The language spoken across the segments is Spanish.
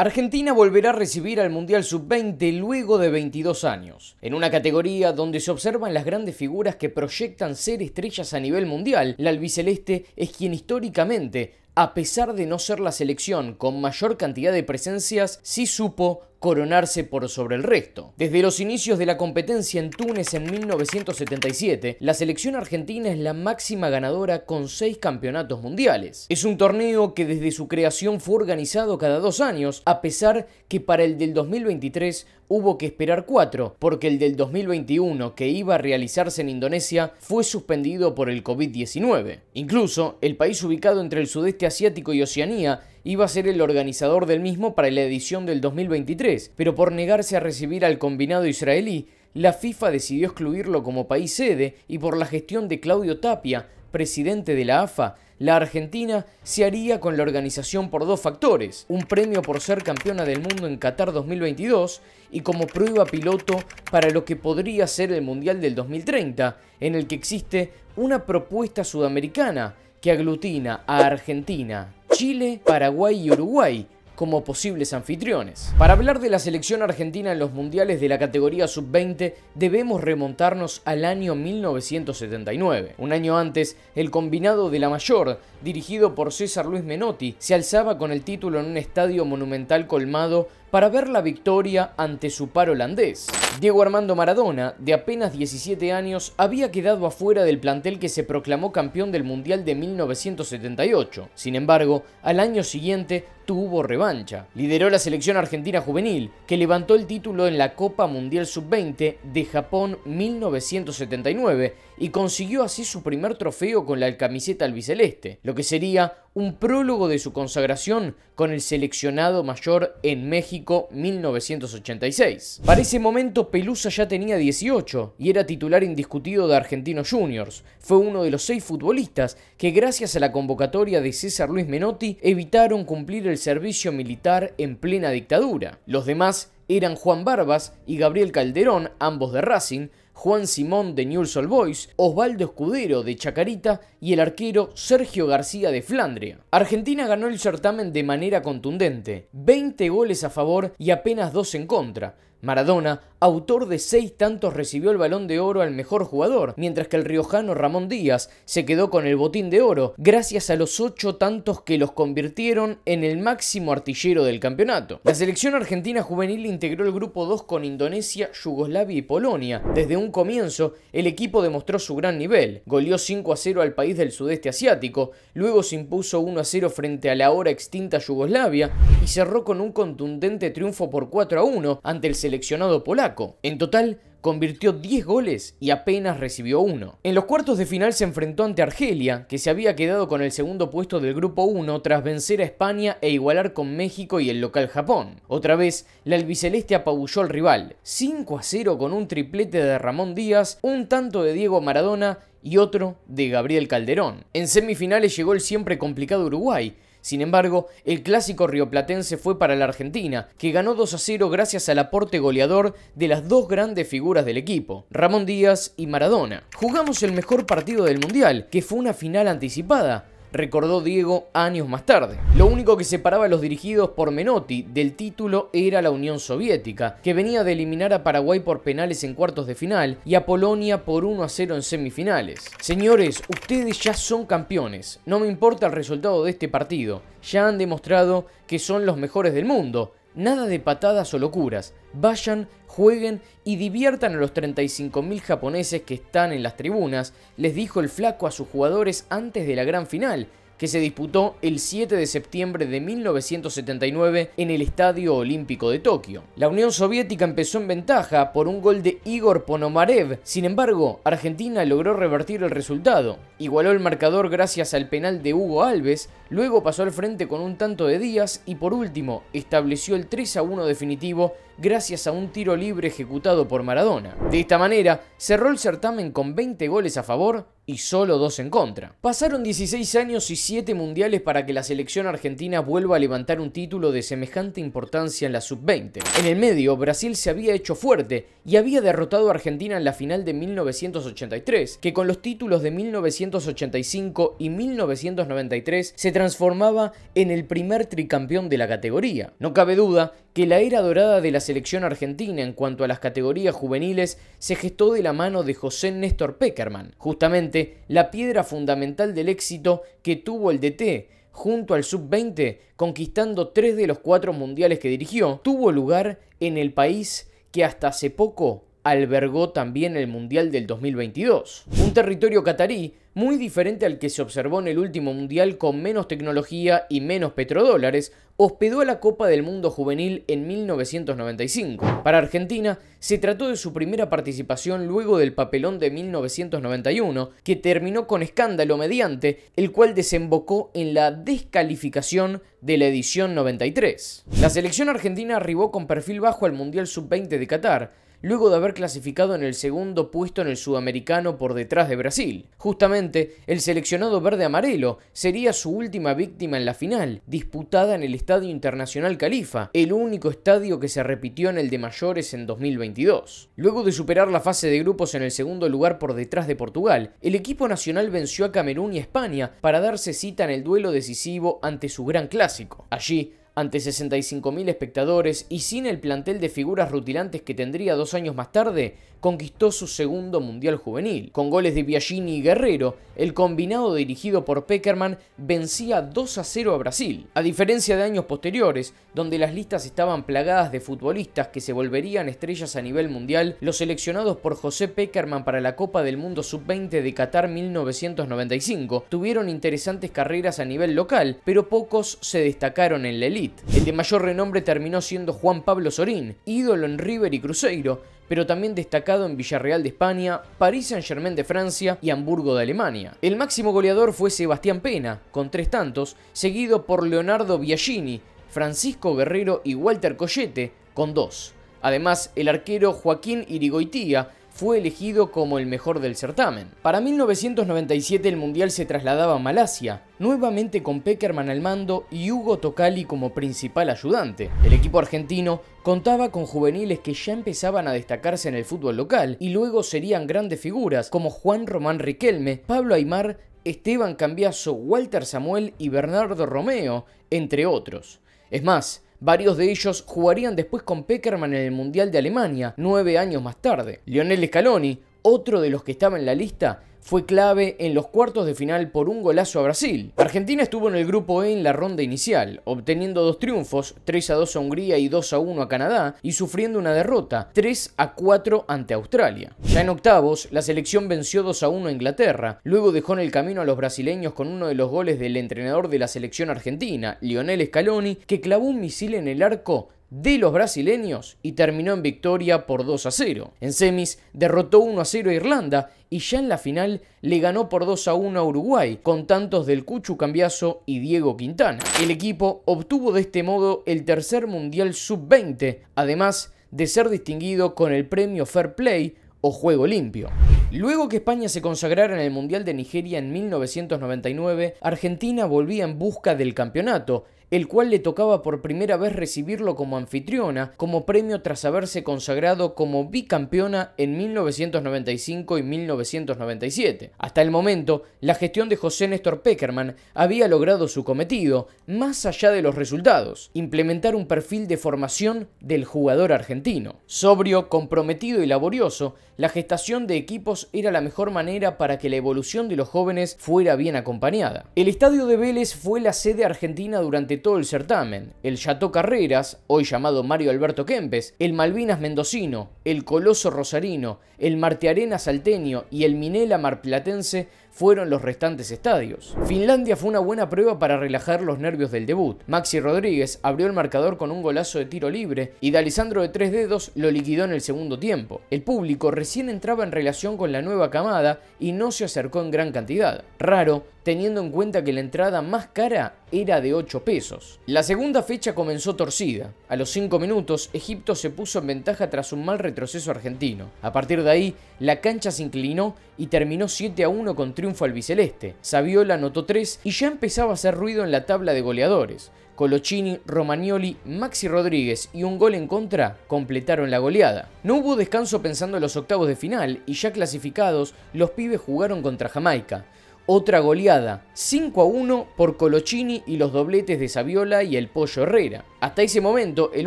Argentina volverá a recibir al Mundial Sub-20 luego de 22 años, en una categoría donde se observan las grandes figuras que proyectan ser estrellas a nivel mundial. La albiceleste es quien históricamente a pesar de no ser la selección con mayor cantidad de presencias, sí supo coronarse por sobre el resto. Desde los inicios de la competencia en Túnez en 1977, la selección argentina es la máxima ganadora con seis campeonatos mundiales. Es un torneo que desde su creación fue organizado cada dos años, a pesar que para el del 2023 hubo que esperar cuatro, porque el del 2021, que iba a realizarse en Indonesia, fue suspendido por el COVID-19. Incluso, el país ubicado entre el sudeste Asiático y Oceanía iba a ser el organizador del mismo para la edición del 2023, pero por negarse a recibir al combinado israelí, la FIFA decidió excluirlo como país sede y por la gestión de Claudio Tapia, presidente de la AFA, la Argentina se haría con la organización por dos factores, un premio por ser campeona del mundo en Qatar 2022 y como prueba piloto para lo que podría ser el Mundial del 2030, en el que existe una propuesta sudamericana que aglutina a Argentina, Chile, Paraguay y Uruguay como posibles anfitriones. Para hablar de la selección argentina en los mundiales de la categoría sub-20 debemos remontarnos al año 1979. Un año antes, el combinado de la mayor, dirigido por César Luis Menotti, se alzaba con el título en un estadio monumental colmado para ver la victoria ante su par holandés. Diego Armando Maradona, de apenas 17 años, había quedado afuera del plantel que se proclamó campeón del Mundial de 1978. Sin embargo, al año siguiente tuvo revancha. Lideró la selección argentina juvenil, que levantó el título en la Copa Mundial Sub-20 de Japón 1979 y consiguió así su primer trofeo con la camiseta albiceleste, lo que sería un prólogo de su consagración con el seleccionado mayor en México 1986. Para ese momento Pelusa ya tenía 18 y era titular indiscutido de Argentinos Juniors. Fue uno de los seis futbolistas que gracias a la convocatoria de César Luis Menotti evitaron cumplir el servicio militar en plena dictadura. Los demás eran Juan Barbas y Gabriel Calderón, ambos de Racing, Juan Simón de Newell's Old Boys, Osvaldo Escudero de Chacarita y el arquero Sergio García de Flandria. Argentina ganó el certamen de manera contundente, 20 goles a favor y apenas 2 en contra, Maradona, autor de seis tantos, recibió el balón de oro al mejor jugador, mientras que el riojano Ramón Díaz se quedó con el botín de oro, gracias a los ocho tantos que los convirtieron en el máximo artillero del campeonato. La selección argentina juvenil integró el grupo 2 con Indonesia, Yugoslavia y Polonia. Desde un comienzo, el equipo demostró su gran nivel. Goleó 5 a 0 al país del sudeste asiático, luego se impuso 1 a 0 frente a la ahora extinta Yugoslavia y cerró con un contundente triunfo por 4 a 1 ante el seleccionado polaco. En total, convirtió 10 goles y apenas recibió uno. En los cuartos de final se enfrentó ante Argelia, que se había quedado con el segundo puesto del grupo 1 tras vencer a España e igualar con México y el local Japón. Otra vez, la albiceleste apabulló al rival, 5 a 0 con un triplete de Ramón Díaz, un tanto de Diego Maradona y otro de Gabriel Calderón. En semifinales llegó el siempre complicado Uruguay, sin embargo, el clásico rioplatense fue para la Argentina, que ganó 2 a 0 gracias al aporte goleador de las dos grandes figuras del equipo, Ramón Díaz y Maradona. Jugamos el mejor partido del Mundial, que fue una final anticipada, recordó Diego años más tarde. Lo único que separaba a los dirigidos por Menotti del título era la Unión Soviética, que venía de eliminar a Paraguay por penales en cuartos de final y a Polonia por 1 a 0 en semifinales. Señores, ustedes ya son campeones, no me importa el resultado de este partido, ya han demostrado que son los mejores del mundo, Nada de patadas o locuras. Vayan, jueguen y diviertan a los 35.000 japoneses que están en las tribunas, les dijo el flaco a sus jugadores antes de la gran final, que se disputó el 7 de septiembre de 1979 en el Estadio Olímpico de Tokio. La Unión Soviética empezó en ventaja por un gol de Igor Ponomarev, sin embargo, Argentina logró revertir el resultado. Igualó el marcador gracias al penal de Hugo Alves, luego pasó al frente con un tanto de Díaz y por último estableció el 3 a 1 definitivo gracias a un tiro libre ejecutado por Maradona. De esta manera, cerró el certamen con 20 goles a favor y solo 2 en contra. Pasaron 16 años y 7 mundiales para que la selección argentina vuelva a levantar un título de semejante importancia en la sub-20. En el medio, Brasil se había hecho fuerte y había derrotado a Argentina en la final de 1983, que con los títulos de 1985 y 1993 se transformaba en el primer tricampeón de la categoría. No cabe duda que la era dorada de la selección argentina en cuanto a las categorías juveniles se gestó de la mano de José Néstor Peckerman, justamente la piedra fundamental del éxito que tuvo el DT, junto al sub-20, conquistando tres de los cuatro mundiales que dirigió, tuvo lugar en el país que hasta hace poco albergó también el Mundial del 2022. Un territorio catarí muy diferente al que se observó en el último Mundial con menos tecnología y menos petrodólares, hospedó a la Copa del Mundo Juvenil en 1995. Para Argentina, se trató de su primera participación luego del papelón de 1991, que terminó con escándalo mediante, el cual desembocó en la descalificación de la edición 93. La selección argentina arribó con perfil bajo al Mundial Sub-20 de Qatar, luego de haber clasificado en el segundo puesto en el sudamericano por detrás de Brasil. Justamente, el seleccionado verde-amarelo sería su última víctima en la final, disputada en el Estadio Internacional Califa, el único estadio que se repitió en el de mayores en 2022. Luego de superar la fase de grupos en el segundo lugar por detrás de Portugal, el equipo nacional venció a Camerún y España para darse cita en el duelo decisivo ante su gran clásico. Allí, ante 65.000 espectadores y sin el plantel de figuras rutilantes que tendría dos años más tarde, conquistó su segundo Mundial Juvenil. Con goles de Biagini y Guerrero, el combinado dirigido por Peckerman vencía 2 a 0 a Brasil. A diferencia de años posteriores, donde las listas estaban plagadas de futbolistas que se volverían estrellas a nivel mundial, los seleccionados por José Peckerman para la Copa del Mundo Sub-20 de Qatar 1995 tuvieron interesantes carreras a nivel local, pero pocos se destacaron en la elite. El de mayor renombre terminó siendo Juan Pablo Sorín, ídolo en River y Cruzeiro, pero también destacado en Villarreal de España, París Saint-Germain de Francia y Hamburgo de Alemania. El máximo goleador fue Sebastián Pena, con tres tantos, seguido por Leonardo Biagini, Francisco Guerrero y Walter Collete, con dos. Además, el arquero Joaquín Irigoitía fue elegido como el mejor del certamen. Para 1997 el Mundial se trasladaba a Malasia, nuevamente con Peckerman al mando y Hugo Tocali como principal ayudante. El equipo argentino contaba con juveniles que ya empezaban a destacarse en el fútbol local y luego serían grandes figuras como Juan Román Riquelme, Pablo Aymar, Esteban Cambiaso, Walter Samuel y Bernardo Romeo, entre otros. Es más, Varios de ellos jugarían después con Peckerman en el Mundial de Alemania, nueve años más tarde. Lionel Scaloni otro de los que estaba en la lista fue clave en los cuartos de final por un golazo a Brasil. Argentina estuvo en el grupo E en la ronda inicial, obteniendo dos triunfos, 3 a 2 a Hungría y 2 a 1 a Canadá, y sufriendo una derrota, 3 a 4 ante Australia. Ya en octavos, la selección venció 2 a 1 a Inglaterra, luego dejó en el camino a los brasileños con uno de los goles del entrenador de la selección argentina, Lionel Scaloni, que clavó un misil en el arco de los brasileños y terminó en victoria por 2 a 0. En semis derrotó 1 a 0 a Irlanda y ya en la final le ganó por 2 a 1 a Uruguay, con tantos del Cuchu Cambiaso y Diego Quintana. El equipo obtuvo de este modo el tercer Mundial Sub-20, además de ser distinguido con el premio Fair Play o Juego Limpio. Luego que España se consagrara en el Mundial de Nigeria en 1999, Argentina volvía en busca del campeonato el cual le tocaba por primera vez recibirlo como anfitriona, como premio tras haberse consagrado como bicampeona en 1995 y 1997. Hasta el momento, la gestión de José Néstor Peckerman había logrado su cometido, más allá de los resultados, implementar un perfil de formación del jugador argentino. Sobrio, comprometido y laborioso, la gestación de equipos era la mejor manera para que la evolución de los jóvenes fuera bien acompañada. El estadio de Vélez fue la sede argentina durante todo el certamen, el Yató Carreras, hoy llamado Mario Alberto Kempes, el Malvinas Mendocino, el Coloso Rosarino, el Marte Arena Salteño y el Minela Marplatense fueron los restantes estadios. Finlandia fue una buena prueba para relajar los nervios del debut. Maxi Rodríguez abrió el marcador con un golazo de tiro libre y D'Alessandro de tres dedos lo liquidó en el segundo tiempo. El público recién entraba en relación con la nueva camada y no se acercó en gran cantidad. Raro, teniendo en cuenta que la entrada más cara era de 8 pesos. La segunda fecha comenzó torcida. A los 5 minutos, Egipto se puso en ventaja tras un mal retroceso argentino. A partir de ahí, la cancha se inclinó y terminó 7 a 1 con triunfo al Biceleste. Saviola anotó 3 y ya empezaba a hacer ruido en la tabla de goleadores. Colocini, Romagnoli, Maxi Rodríguez y un gol en contra completaron la goleada. No hubo descanso pensando en los octavos de final y ya clasificados, los pibes jugaron contra Jamaica otra goleada, 5 a 1 por Colochini y los dobletes de Saviola y el Pollo Herrera. Hasta ese momento, el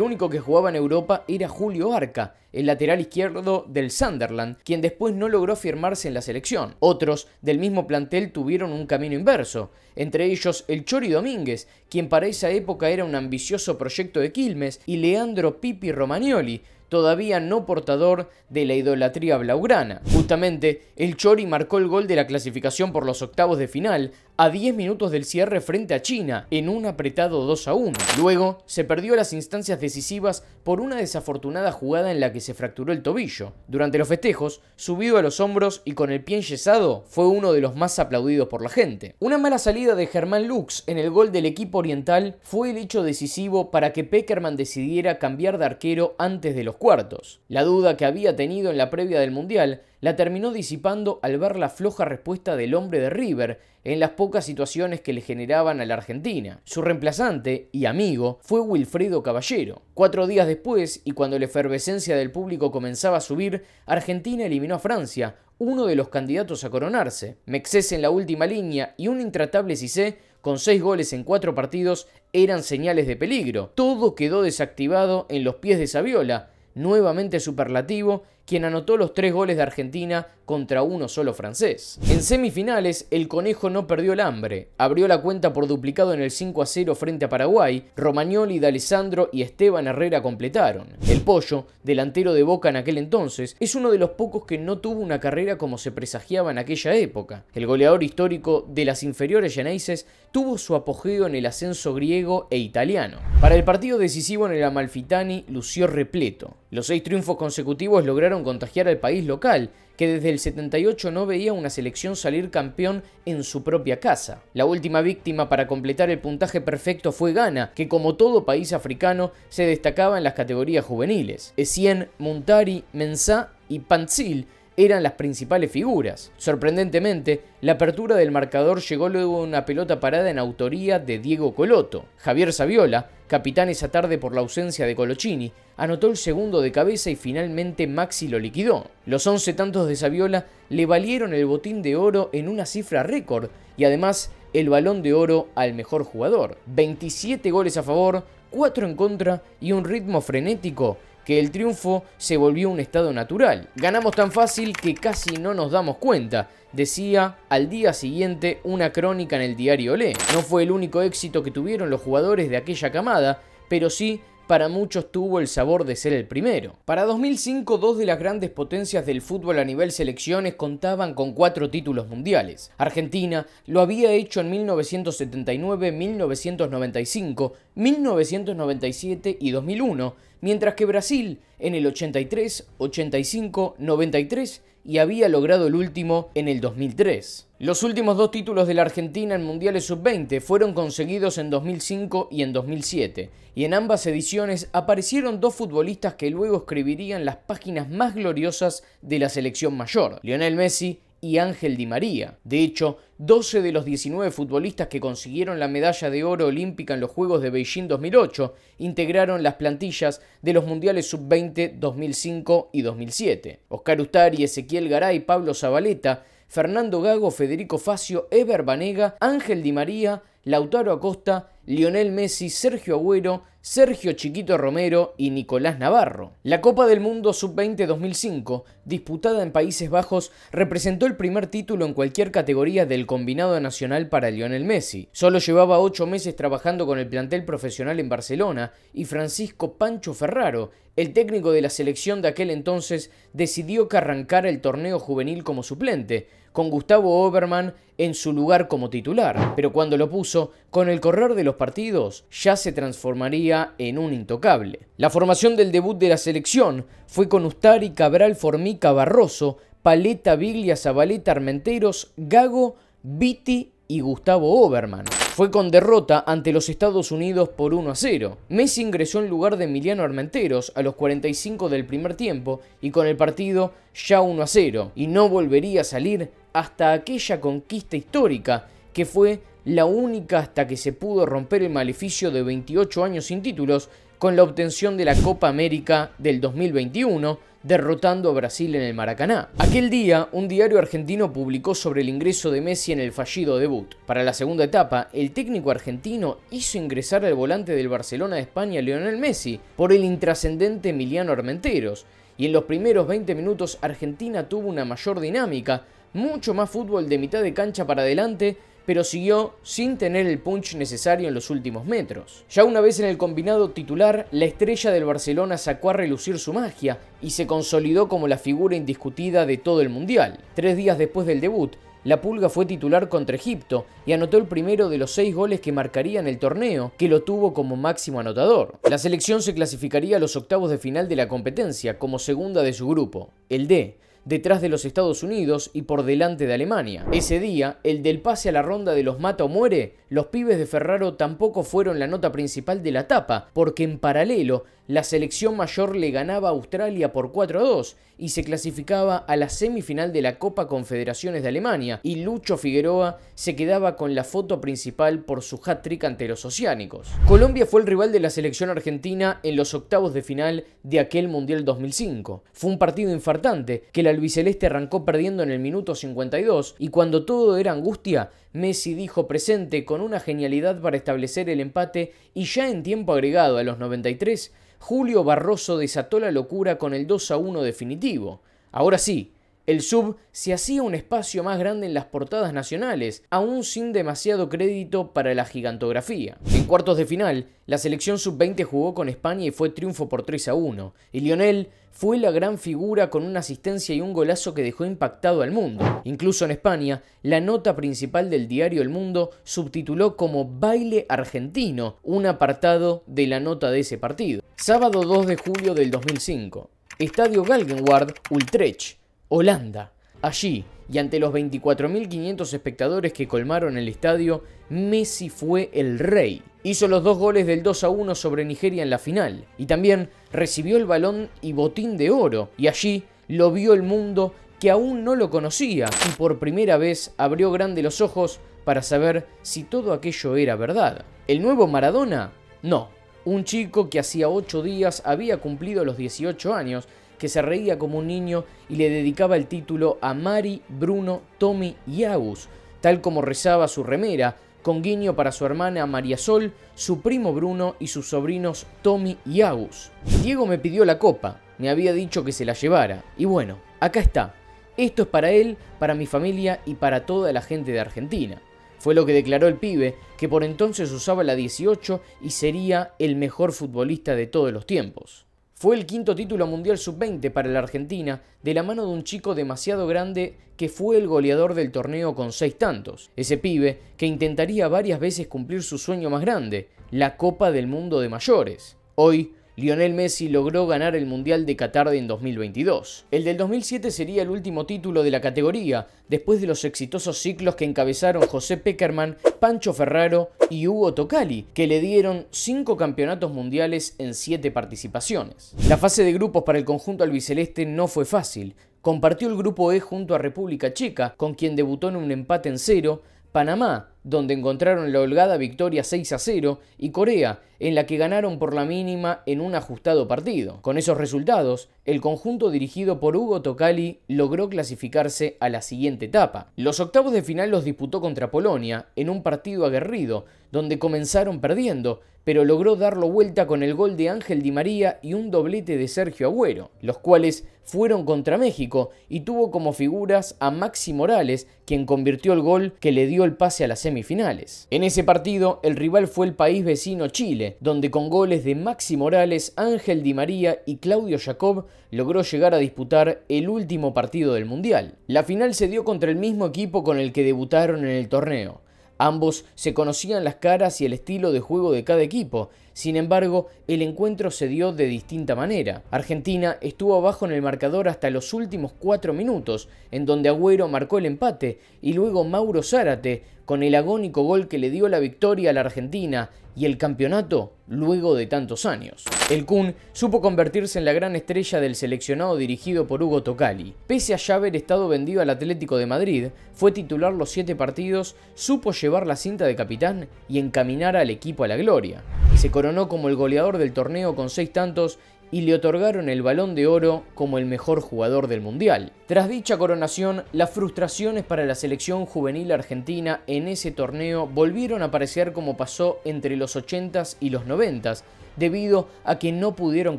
único que jugaba en Europa era Julio Arca, el lateral izquierdo del Sunderland, quien después no logró firmarse en la selección. Otros del mismo plantel tuvieron un camino inverso, entre ellos el Chori Domínguez, quien para esa época era un ambicioso proyecto de Quilmes, y Leandro Pipi Romagnoli, todavía no portador de la idolatría blaugrana. Justamente, el Chori marcó el gol de la clasificación por los octavos de final a 10 minutos del cierre frente a China en un apretado 2 a 1. Luego, se perdió las instancias decisivas por una desafortunada jugada en la que se fracturó el tobillo. Durante los festejos, subido a los hombros y con el pie yesado fue uno de los más aplaudidos por la gente. Una mala salida de Germán Lux en el gol del equipo oriental fue el hecho decisivo para que Peckerman decidiera cambiar de arquero antes de los cuartos. La duda que había tenido en la previa del Mundial la terminó disipando al ver la floja respuesta del hombre de River en las pocas situaciones que le generaban a la Argentina. Su reemplazante y amigo fue Wilfredo Caballero. Cuatro días después, y cuando la efervescencia del público comenzaba a subir, Argentina eliminó a Francia, uno de los candidatos a coronarse. Mexés en la última línea y un intratable Cissé con seis goles en cuatro partidos eran señales de peligro. Todo quedó desactivado en los pies de Saviola, nuevamente superlativo, quien anotó los tres goles de Argentina contra uno solo francés. En semifinales, el conejo no perdió el hambre, abrió la cuenta por duplicado en el 5 a 0 frente a Paraguay, Romagnoli, Alessandro y Esteban Herrera completaron. El Pollo, delantero de Boca en aquel entonces, es uno de los pocos que no tuvo una carrera como se presagiaba en aquella época. El goleador histórico de las inferiores yaneises tuvo su apogeo en el ascenso griego e italiano. Para el partido decisivo en el Amalfitani lució repleto, los seis triunfos consecutivos lograron contagiar al país local, que desde el 78 no veía una selección salir campeón en su propia casa. La última víctima para completar el puntaje perfecto fue Ghana, que como todo país africano se destacaba en las categorías juveniles. Essien, Muntari, Mensah y Pantzil eran las principales figuras. Sorprendentemente, la apertura del marcador llegó luego de una pelota parada en autoría de Diego Coloto. Javier Saviola, capitán esa tarde por la ausencia de Colochini, anotó el segundo de cabeza y finalmente Maxi lo liquidó. Los 11 tantos de Saviola le valieron el botín de oro en una cifra récord y además el balón de oro al mejor jugador. 27 goles a favor, 4 en contra y un ritmo frenético que el triunfo se volvió un estado natural. Ganamos tan fácil que casi no nos damos cuenta, decía al día siguiente una crónica en el diario Le. No fue el único éxito que tuvieron los jugadores de aquella camada, pero sí para muchos tuvo el sabor de ser el primero. Para 2005, dos de las grandes potencias del fútbol a nivel selecciones contaban con cuatro títulos mundiales. Argentina lo había hecho en 1979, 1995, 1997 y 2001, mientras que Brasil en el 83, 85, 93 y había logrado el último en el 2003. Los últimos dos títulos de la Argentina en Mundiales Sub-20 fueron conseguidos en 2005 y en 2007, y en ambas ediciones aparecieron dos futbolistas que luego escribirían las páginas más gloriosas de la selección mayor, Lionel Messi y Ángel Di María. De hecho, 12 de los 19 futbolistas que consiguieron la medalla de oro olímpica en los Juegos de Beijing 2008 integraron las plantillas de los Mundiales Sub-20 2005 y 2007. Oscar Ustari, Ezequiel Garay, Pablo Zabaleta, Fernando Gago, Federico Facio, Eber Banega, Ángel Di María, Lautaro Acosta Lionel Messi, Sergio Agüero, Sergio Chiquito Romero y Nicolás Navarro. La Copa del Mundo Sub-20 2005, disputada en Países Bajos, representó el primer título en cualquier categoría del combinado nacional para Lionel Messi. Solo llevaba ocho meses trabajando con el plantel profesional en Barcelona y Francisco Pancho Ferraro el técnico de la selección de aquel entonces decidió que arrancara el torneo juvenil como suplente, con Gustavo Oberman en su lugar como titular, pero cuando lo puso, con el correr de los partidos, ya se transformaría en un intocable. La formación del debut de la selección fue con Ustari, Cabral, Formica, Barroso, Paleta, Viglia, Zabaleta, Armenteros, Gago, Viti y Gustavo Oberman. Fue con derrota ante los Estados Unidos por 1 a 0. Messi ingresó en lugar de Emiliano Armenteros a los 45 del primer tiempo y con el partido ya 1 a 0 y no volvería a salir hasta aquella conquista histórica que fue la única hasta que se pudo romper el maleficio de 28 años sin títulos con la obtención de la Copa América del 2021 derrotando a Brasil en el Maracaná. Aquel día, un diario argentino publicó sobre el ingreso de Messi en el fallido debut. Para la segunda etapa, el técnico argentino hizo ingresar al volante del Barcelona de España Lionel Messi por el intrascendente Emiliano Armenteros, y en los primeros 20 minutos Argentina tuvo una mayor dinámica, mucho más fútbol de mitad de cancha para adelante pero siguió sin tener el punch necesario en los últimos metros. Ya una vez en el combinado titular, la estrella del Barcelona sacó a relucir su magia y se consolidó como la figura indiscutida de todo el Mundial. Tres días después del debut, la Pulga fue titular contra Egipto y anotó el primero de los seis goles que marcaría en el torneo, que lo tuvo como máximo anotador. La selección se clasificaría a los octavos de final de la competencia como segunda de su grupo, el D, detrás de los Estados Unidos y por delante de Alemania. Ese día, el del pase a la ronda de los mata o muere, los pibes de Ferraro tampoco fueron la nota principal de la tapa, porque en paralelo la selección mayor le ganaba a Australia por 4 a 2 y se clasificaba a la semifinal de la Copa Confederaciones de Alemania y Lucho Figueroa se quedaba con la foto principal por su hat-trick ante los oceánicos. Colombia fue el rival de la selección argentina en los octavos de final de aquel Mundial 2005. Fue un partido infartante que la albiceleste arrancó perdiendo en el minuto 52 y cuando todo era angustia Messi dijo presente con una genialidad para establecer el empate y ya en tiempo agregado a los 93, Julio Barroso desató la locura con el 2 a 1 definitivo. Ahora sí, el sub se hacía un espacio más grande en las portadas nacionales, aún sin demasiado crédito para la gigantografía. En cuartos de final, la selección sub-20 jugó con España y fue triunfo por 3 a 1, y Lionel fue la gran figura con una asistencia y un golazo que dejó impactado al mundo. Incluso en España, la nota principal del diario El Mundo subtituló como Baile Argentino, un apartado de la nota de ese partido. Sábado 2 de julio del 2005. Estadio Galgenward, Utrecht. Holanda. Allí, y ante los 24.500 espectadores que colmaron el estadio, Messi fue el rey. Hizo los dos goles del 2 a 1 sobre Nigeria en la final y también recibió el balón y botín de oro y allí lo vio el mundo que aún no lo conocía y por primera vez abrió grande los ojos para saber si todo aquello era verdad. ¿El nuevo Maradona? No, un chico que hacía 8 días había cumplido los 18 años que se reía como un niño y le dedicaba el título a Mari, Bruno, Tommy y Agus, tal como rezaba su remera, con guiño para su hermana María Sol, su primo Bruno y sus sobrinos Tommy y Agus. Diego me pidió la copa, me había dicho que se la llevara, y bueno, acá está. Esto es para él, para mi familia y para toda la gente de Argentina. Fue lo que declaró el pibe, que por entonces usaba la 18 y sería el mejor futbolista de todos los tiempos. Fue el quinto título mundial sub-20 para la Argentina, de la mano de un chico demasiado grande que fue el goleador del torneo con seis tantos. Ese pibe que intentaría varias veces cumplir su sueño más grande, la Copa del Mundo de Mayores. Hoy, Lionel Messi logró ganar el Mundial de Qatar en 2022. El del 2007 sería el último título de la categoría, después de los exitosos ciclos que encabezaron José Peckerman, Pancho Ferraro y Hugo Tocali, que le dieron cinco campeonatos mundiales en siete participaciones. La fase de grupos para el conjunto albiceleste no fue fácil. Compartió el grupo E junto a República Checa, con quien debutó en un empate en cero, Panamá, donde encontraron la holgada victoria 6 a 0, y Corea, en la que ganaron por la mínima en un ajustado partido. Con esos resultados, el conjunto dirigido por Hugo Tocali logró clasificarse a la siguiente etapa. Los octavos de final los disputó contra Polonia en un partido aguerrido, donde comenzaron perdiendo, pero logró darlo vuelta con el gol de Ángel Di María y un doblete de Sergio Agüero, los cuales fueron contra México y tuvo como figuras a Maxi Morales, quien convirtió el gol que le dio el pase a la semifinal semifinales. En ese partido, el rival fue el país vecino Chile, donde con goles de Maxi Morales, Ángel Di María y Claudio Jacob logró llegar a disputar el último partido del Mundial. La final se dio contra el mismo equipo con el que debutaron en el torneo. Ambos se conocían las caras y el estilo de juego de cada equipo, sin embargo, el encuentro se dio de distinta manera. Argentina estuvo abajo en el marcador hasta los últimos cuatro minutos, en donde Agüero marcó el empate y luego Mauro Zárate con el agónico gol que le dio la victoria a la Argentina y el campeonato luego de tantos años. El Kun supo convertirse en la gran estrella del seleccionado dirigido por Hugo Tocali. Pese a ya haber estado vendido al Atlético de Madrid, fue titular los siete partidos, supo llevar la cinta de capitán y encaminar al equipo a la gloria. Y Se coronó como el goleador del torneo con seis tantos y le otorgaron el balón de oro como el mejor jugador del Mundial. Tras dicha coronación, las frustraciones para la selección juvenil argentina en ese torneo volvieron a aparecer como pasó entre los 80s y los 90s, debido a que no pudieron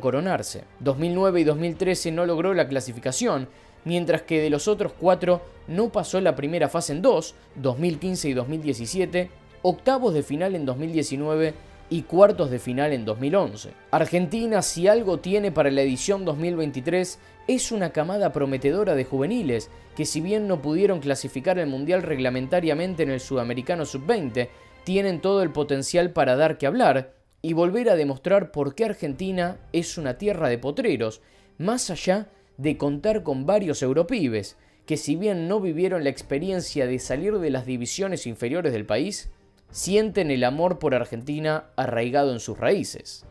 coronarse. 2009 y 2013 no logró la clasificación, mientras que de los otros cuatro no pasó la primera fase en dos, 2015 y 2017, octavos de final en 2019 y cuartos de final en 2011. Argentina, si algo tiene para la edición 2023, es una camada prometedora de juveniles que si bien no pudieron clasificar el Mundial reglamentariamente en el Sudamericano Sub-20, tienen todo el potencial para dar que hablar y volver a demostrar por qué Argentina es una tierra de potreros, más allá de contar con varios europibes, que si bien no vivieron la experiencia de salir de las divisiones inferiores del país, sienten el amor por Argentina arraigado en sus raíces.